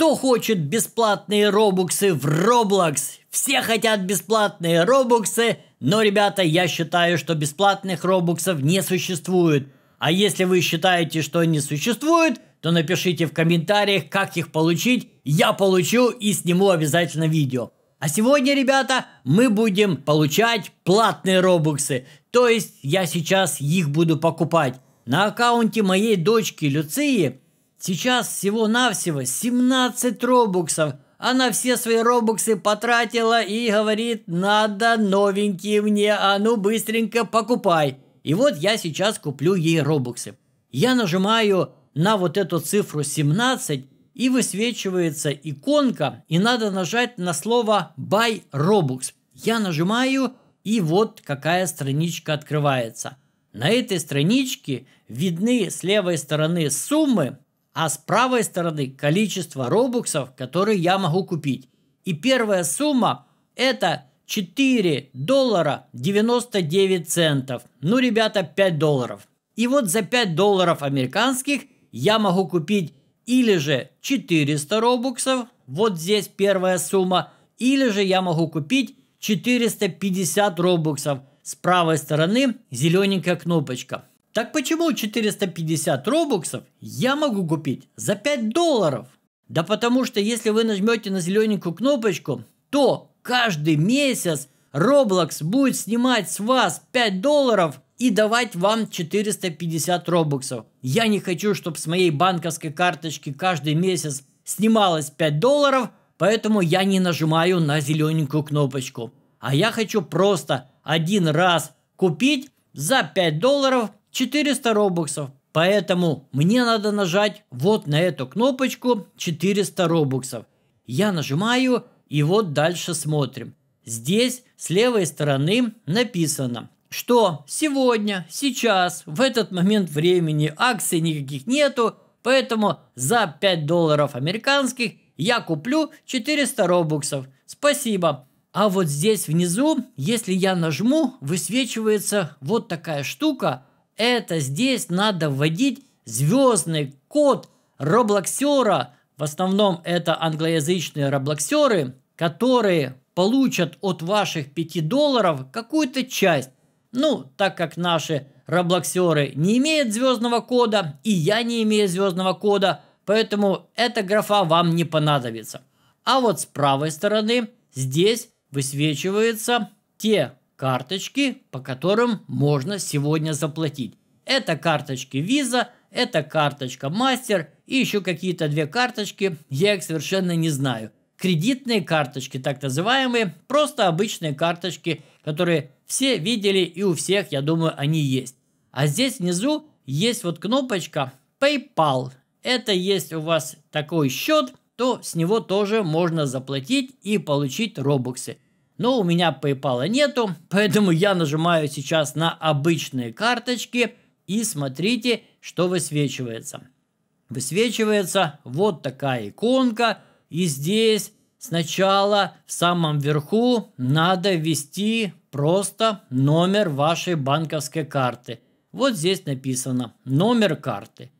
Кто хочет бесплатные робуксы в Roblox? Все хотят бесплатные робуксы, но, ребята, я считаю, что бесплатных робуксов не существует. А если вы считаете, что они существуют, то напишите в комментариях, как их получить. Я получу и сниму обязательно видео. А сегодня, ребята, мы будем получать платные робуксы. То есть я сейчас их буду покупать. На аккаунте моей дочки Люции Сейчас всего-навсего 17 робуксов. Она все свои робуксы потратила и говорит, надо новенькие мне, а ну быстренько покупай. И вот я сейчас куплю ей робуксы. Я нажимаю на вот эту цифру 17, и высвечивается иконка, и надо нажать на слово «Buy Robux». Я нажимаю, и вот какая страничка открывается. На этой страничке видны с левой стороны суммы, а с правой стороны количество робуксов, которые я могу купить. И первая сумма это 4 доллара 99 центов. Ну, ребята, 5 долларов. И вот за 5 долларов американских я могу купить или же 400 робуксов, вот здесь первая сумма, или же я могу купить 450 робуксов. С правой стороны зелененькая кнопочка. Так почему 450 робоксов я могу купить за 5 долларов? Да потому что если вы нажмете на зелененькую кнопочку, то каждый месяц Roblox будет снимать с вас 5 долларов и давать вам 450 робоксов. Я не хочу, чтобы с моей банковской карточки каждый месяц снималось 5 долларов, поэтому я не нажимаю на зелененькую кнопочку. А я хочу просто один раз купить за 5 долларов 400 робоксов. Поэтому мне надо нажать вот на эту кнопочку 400 робоксов. Я нажимаю и вот дальше смотрим. Здесь с левой стороны написано, что сегодня, сейчас, в этот момент времени акций никаких нету, поэтому за 5 долларов американских я куплю 400 робоксов. Спасибо. А вот здесь внизу, если я нажму, высвечивается вот такая штука – это здесь надо вводить звездный код роблоксера. В основном это англоязычные роблоксеры, которые получат от ваших 5 долларов какую-то часть. Ну, так как наши роблоксеры не имеют звездного кода, и я не имею звездного кода, поэтому эта графа вам не понадобится. А вот с правой стороны здесь высвечиваются те карточки, по которым можно сегодня заплатить. Это карточки Visa, это карточка Master и еще какие-то две карточки, я их совершенно не знаю. Кредитные карточки, так называемые, просто обычные карточки, которые все видели и у всех, я думаю, они есть. А здесь внизу есть вот кнопочка PayPal. Это есть у вас такой счет, то с него тоже можно заплатить и получить робоксы но у меня PayPal нету, поэтому я нажимаю сейчас на обычные карточки и смотрите, что высвечивается. Высвечивается вот такая иконка, и здесь сначала в самом верху надо ввести просто номер вашей банковской карты. Вот здесь написано номер карты.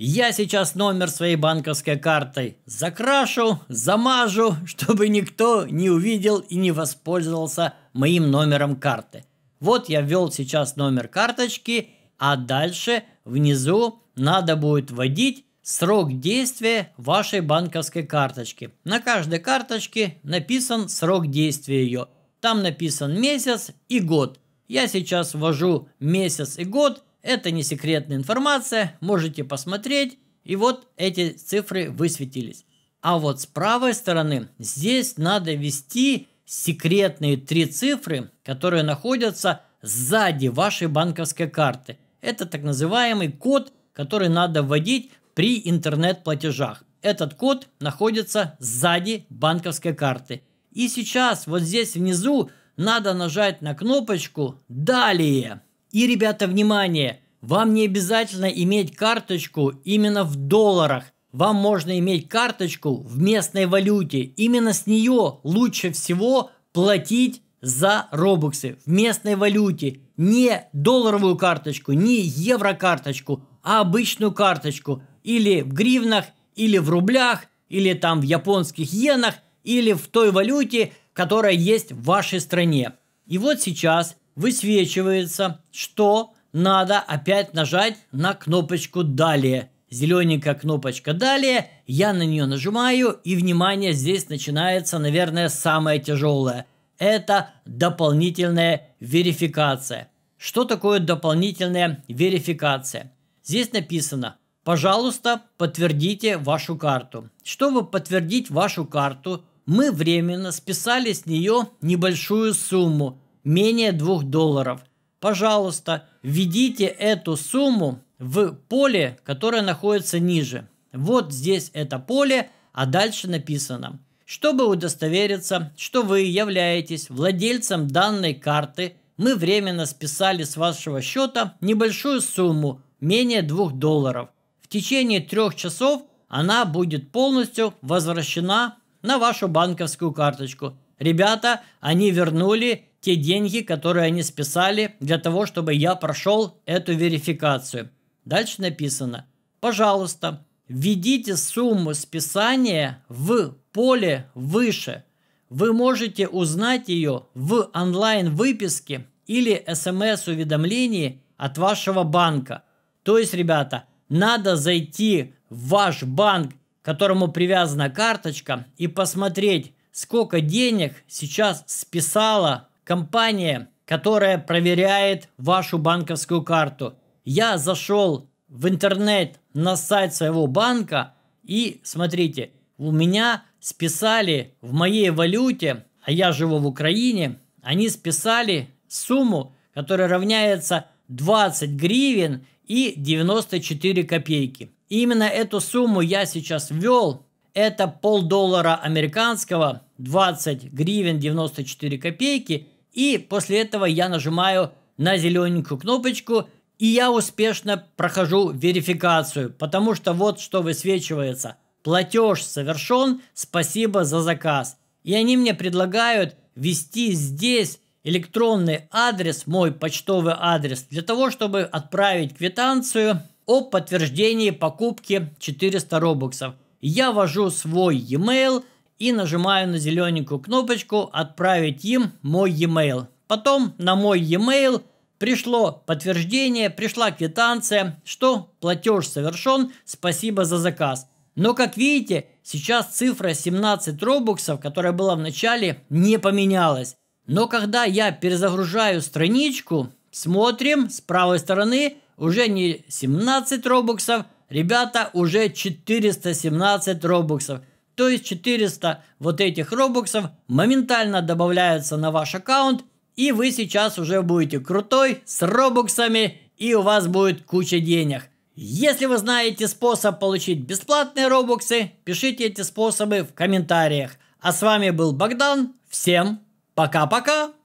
Я сейчас номер своей банковской картой закрашу, замажу, чтобы никто не увидел и не воспользовался моим номером карты. Вот я ввел сейчас номер карточки, а дальше внизу надо будет вводить срок действия вашей банковской карточки. На каждой карточке написан срок действия ее. Там написан месяц и год. Я сейчас ввожу месяц и год – это не секретная информация, можете посмотреть. И вот эти цифры высветились. А вот с правой стороны здесь надо ввести секретные три цифры, которые находятся сзади вашей банковской карты. Это так называемый код, который надо вводить при интернет-платежах. Этот код находится сзади банковской карты. И сейчас вот здесь внизу надо нажать на кнопочку «Далее». И, ребята, внимание! Вам не обязательно иметь карточку именно в долларах. Вам можно иметь карточку в местной валюте. Именно с нее лучше всего платить за робоксы в местной валюте. Не долларовую карточку, не еврокарточку, а обычную карточку. Или в гривнах, или в рублях, или там в японских иенах, или в той валюте, которая есть в вашей стране. И вот сейчас высвечивается, что надо опять нажать на кнопочку «Далее». Зелененькая кнопочка «Далее», я на нее нажимаю, и, внимание, здесь начинается, наверное, самое тяжелое. Это дополнительная верификация. Что такое дополнительная верификация? Здесь написано «Пожалуйста, подтвердите вашу карту». Чтобы подтвердить вашу карту, мы временно списали с нее небольшую сумму – менее 2 долларов. Пожалуйста, введите эту сумму в поле, которое находится ниже. Вот здесь это поле, а дальше написано. Чтобы удостовериться, что вы являетесь владельцем данной карты, мы временно списали с вашего счета небольшую сумму, менее 2 долларов. В течение трех часов она будет полностью возвращена на вашу банковскую карточку. Ребята, они вернули те деньги, которые они списали для того, чтобы я прошел эту верификацию. Дальше написано, пожалуйста, введите сумму списания в поле выше. Вы можете узнать ее в онлайн-выписке или смс-уведомлении от вашего банка. То есть, ребята, надо зайти в ваш банк, к которому привязана карточка, и посмотреть, сколько денег сейчас списала компания, которая проверяет вашу банковскую карту. Я зашел в интернет на сайт своего банка и смотрите, у меня списали в моей валюте, а я живу в Украине, они списали сумму, которая равняется 20 гривен и 94 копейки. И именно эту сумму я сейчас ввел. Это полдоллара американского, 20 гривен 94 копейки – и после этого я нажимаю на зелененькую кнопочку, и я успешно прохожу верификацию, потому что вот что высвечивается. Платеж совершен, спасибо за заказ. И они мне предлагают ввести здесь электронный адрес, мой почтовый адрес, для того, чтобы отправить квитанцию о подтверждении покупки 400 робоксов. Я ввожу свой e-mail – и нажимаю на зелененькую кнопочку «Отправить им мой e-mail». Потом на мой e-mail пришло подтверждение, пришла квитанция, что платеж совершен, спасибо за заказ. Но, как видите, сейчас цифра 17 робоксов, которая была в начале, не поменялась. Но когда я перезагружаю страничку, смотрим с правой стороны, уже не 17 робоксов, ребята, уже 417 робоксов. То есть 400 вот этих робоксов моментально добавляются на ваш аккаунт, и вы сейчас уже будете крутой с робоксами, и у вас будет куча денег. Если вы знаете способ получить бесплатные робоксы, пишите эти способы в комментариях. А с вами был Богдан. Всем пока-пока!